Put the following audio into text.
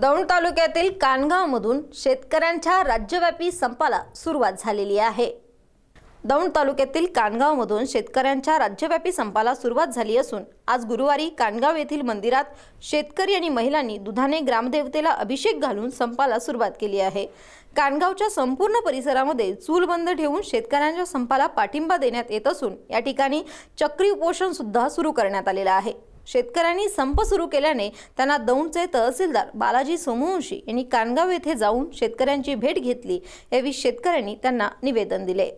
दौंड तालुक्यातील कानगावमधून शेतकऱ्यांच्या राज्यव्यापी संपाला सुरुवात झालेली आहे दौंड तालुक्यातील कानगावमधून शेतकऱ्यांच्या राज्यव्यापी संपाला सुरुवात झाली असून आज गुरुवारी कानगाव येथील मंदिरात शेतकरी आणि महिलांनी दुधाने ग्रामदेवतेला अभिषेक घालून संपाला सुरुवात केली आहे कानगावच्या संपूर्ण परिसरामध्ये चूल बंद ठेवून शेतकऱ्यांच्या संपाला पाठिंबा देण्यात येत असून या ठिकाणी चक्री उपोषण सुद्धा सुरू करण्यात आलेलं आहे शेतकऱ्यांनी संप सुरू केल्याने त्यांना दौंडचे तहसीलदार बालाजी सोमवंशी यांनी कानगाव येथे जाऊन शेतकऱ्यांची भेट घेतली यावेळी शेतकऱ्यांनी त्यांना निवेदन दिले